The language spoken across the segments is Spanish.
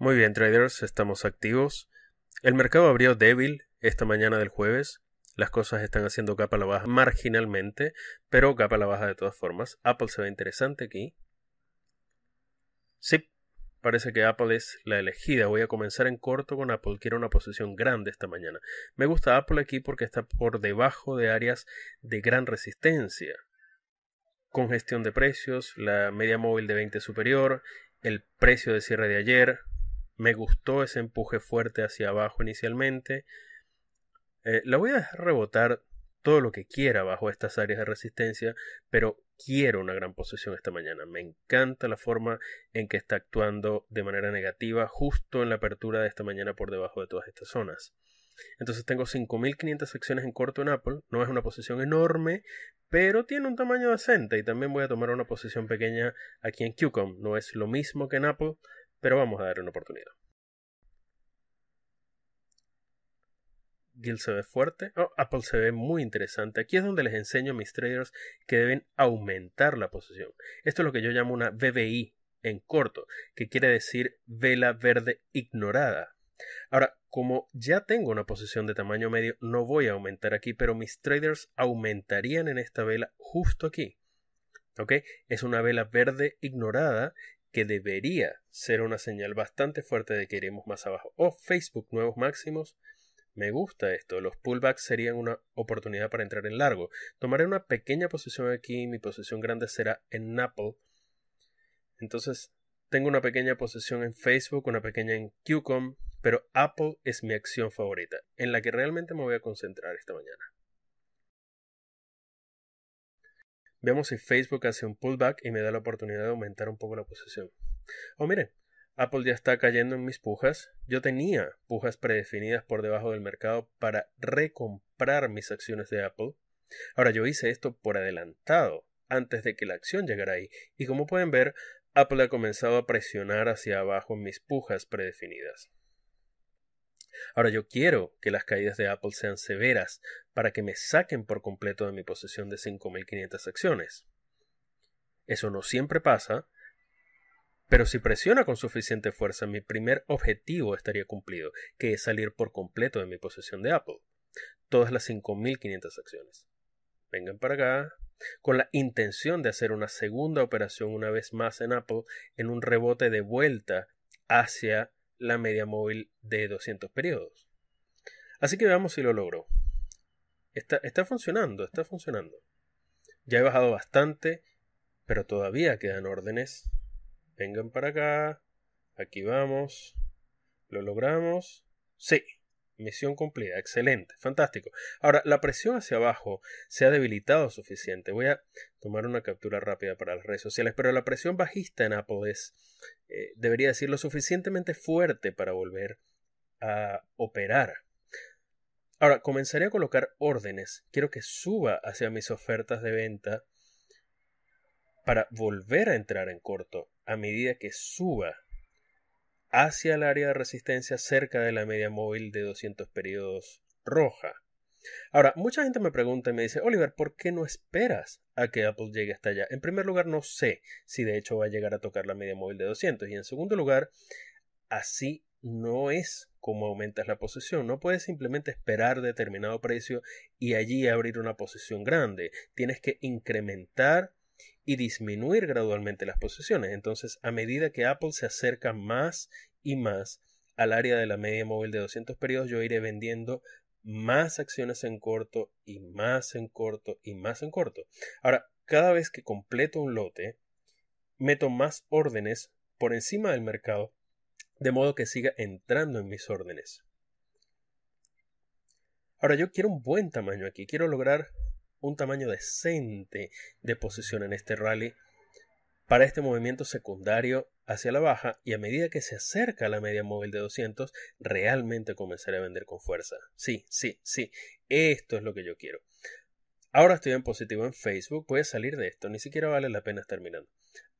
Muy bien, traders, estamos activos. El mercado abrió débil esta mañana del jueves. Las cosas están haciendo capa a la baja marginalmente, pero capa a la baja de todas formas. Apple se ve interesante aquí. Sí, parece que Apple es la elegida. Voy a comenzar en corto con Apple. Quiero una posición grande esta mañana. Me gusta Apple aquí porque está por debajo de áreas de gran resistencia. Congestión de precios, la media móvil de 20 superior, el precio de cierre de ayer, me gustó ese empuje fuerte hacia abajo inicialmente. Eh, la voy a dejar rebotar todo lo que quiera bajo estas áreas de resistencia, pero quiero una gran posición esta mañana. Me encanta la forma en que está actuando de manera negativa justo en la apertura de esta mañana por debajo de todas estas zonas. Entonces tengo 5.500 secciones en corto en Apple, no es una posición enorme, pero tiene un tamaño decente y también voy a tomar una posición pequeña aquí en QCOM. No es lo mismo que en Apple, pero vamos a dar una oportunidad. Gil se ve fuerte. Oh, Apple se ve muy interesante. Aquí es donde les enseño a mis traders que deben aumentar la posición. Esto es lo que yo llamo una BBI en corto, que quiere decir vela verde ignorada. Ahora, como ya tengo una posición de tamaño medio, no voy a aumentar aquí, pero mis traders aumentarían en esta vela justo aquí. ¿Ok? Es una vela verde ignorada que debería ser una señal bastante fuerte de que iremos más abajo. O oh, Facebook, nuevos máximos. Me gusta esto. Los pullbacks serían una oportunidad para entrar en largo. Tomaré una pequeña posición aquí. Mi posición grande será en Apple. Entonces, tengo una pequeña posición en Facebook, una pequeña en QCOM. Pero Apple es mi acción favorita, en la que realmente me voy a concentrar esta mañana. Vemos si Facebook hace un pullback y me da la oportunidad de aumentar un poco la posición. O oh, miren, Apple ya está cayendo en mis pujas. Yo tenía pujas predefinidas por debajo del mercado para recomprar mis acciones de Apple. Ahora yo hice esto por adelantado, antes de que la acción llegara ahí. Y como pueden ver, Apple ha comenzado a presionar hacia abajo mis pujas predefinidas. Ahora yo quiero que las caídas de Apple sean severas para que me saquen por completo de mi posesión de 5.500 acciones. Eso no siempre pasa, pero si presiona con suficiente fuerza, mi primer objetivo estaría cumplido, que es salir por completo de mi posesión de Apple. Todas las 5.500 acciones. Vengan para acá, con la intención de hacer una segunda operación una vez más en Apple en un rebote de vuelta hacia la media móvil de 200 periodos. Así que veamos si lo logro. Está, está funcionando, está funcionando. Ya he bajado bastante, pero todavía quedan órdenes. Vengan para acá. Aquí vamos. Lo logramos. Sí, Misión cumplida, excelente, fantástico. Ahora, la presión hacia abajo se ha debilitado suficiente. Voy a tomar una captura rápida para las redes sociales, pero la presión bajista en Apple es, eh, debería decir, lo suficientemente fuerte para volver a operar. Ahora, comenzaré a colocar órdenes. Quiero que suba hacia mis ofertas de venta para volver a entrar en corto a medida que suba hacia el área de resistencia cerca de la media móvil de 200 periodos roja. Ahora, mucha gente me pregunta y me dice, Oliver, ¿por qué no esperas a que Apple llegue hasta allá? En primer lugar, no sé si de hecho va a llegar a tocar la media móvil de 200. Y en segundo lugar, así no es como aumentas la posición. No puedes simplemente esperar determinado precio y allí abrir una posición grande. Tienes que incrementar y disminuir gradualmente las posiciones. Entonces, a medida que Apple se acerca más y más al área de la media móvil de 200 periodos, yo iré vendiendo más acciones en corto y más en corto y más en corto. Ahora, cada vez que completo un lote, meto más órdenes por encima del mercado, de modo que siga entrando en mis órdenes. Ahora, yo quiero un buen tamaño aquí, quiero lograr un tamaño decente de posición en este rally para este movimiento secundario hacia la baja y a medida que se acerca a la media móvil de 200 realmente comenzaré a vender con fuerza. Sí, sí, sí, esto es lo que yo quiero. Ahora estoy en positivo en Facebook, voy salir de esto, ni siquiera vale la pena estar mirando.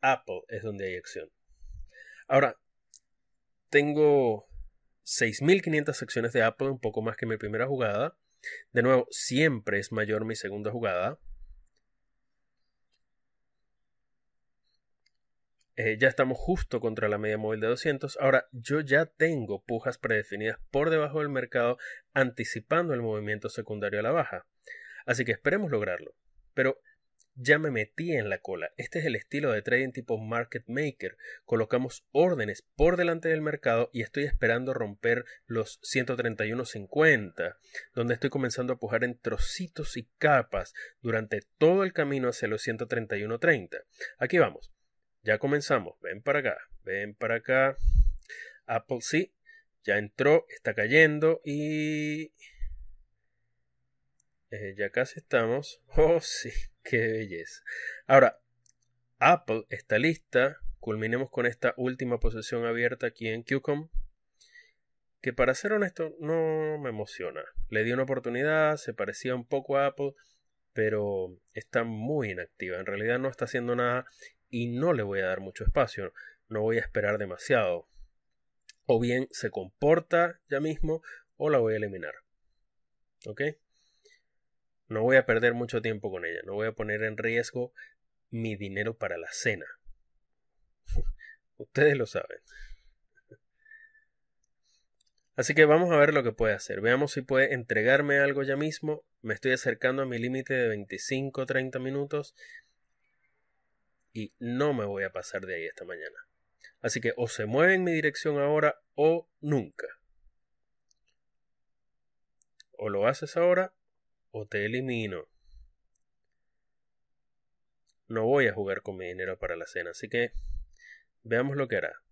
Apple es donde hay acción. Ahora, tengo 6.500 acciones de Apple, un poco más que mi primera jugada. De nuevo, siempre es mayor mi segunda jugada. Eh, ya estamos justo contra la media móvil de 200. Ahora, yo ya tengo pujas predefinidas por debajo del mercado anticipando el movimiento secundario a la baja. Así que esperemos lograrlo. Pero ya me metí en la cola. Este es el estilo de trading tipo market maker. Colocamos órdenes por delante del mercado y estoy esperando romper los 131.50, donde estoy comenzando a pujar en trocitos y capas durante todo el camino hacia los 131.30. Aquí vamos. Ya comenzamos. Ven para acá. Ven para acá. Apple sí. Ya entró, está cayendo y eh, ya casi estamos. Oh, sí, qué belleza. Ahora, Apple está lista. Culminemos con esta última posición abierta aquí en QCOM. Que para ser honesto, no me emociona. Le di una oportunidad, se parecía un poco a Apple, pero está muy inactiva. En realidad no está haciendo nada y no le voy a dar mucho espacio. No voy a esperar demasiado. O bien se comporta ya mismo o la voy a eliminar. ¿Ok? No voy a perder mucho tiempo con ella, no voy a poner en riesgo mi dinero para la cena. Ustedes lo saben. Así que vamos a ver lo que puede hacer. Veamos si puede entregarme algo ya mismo. Me estoy acercando a mi límite de 25 30 minutos. Y no me voy a pasar de ahí esta mañana. Así que o se mueve en mi dirección ahora o nunca. O lo haces ahora te elimino. No voy a jugar con mi dinero para la cena, así que veamos lo que hará.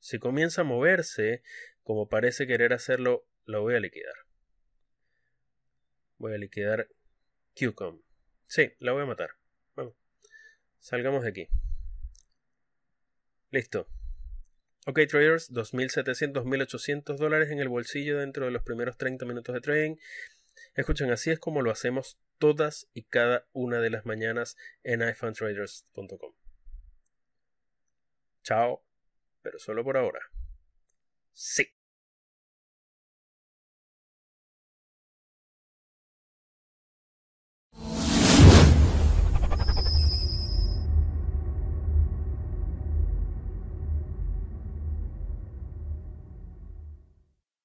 Si comienza a moverse, como parece querer hacerlo, lo voy a liquidar. Voy a liquidar QCOM. Sí, la voy a matar. Vamos. Salgamos de aquí. Listo. Ok, traders, 2.700, 2800 dólares en el bolsillo dentro de los primeros 30 minutos de trading. Escuchen, así es como lo hacemos todas y cada una de las mañanas en iPhoneTraders.com. Chao, pero solo por ahora. Sí.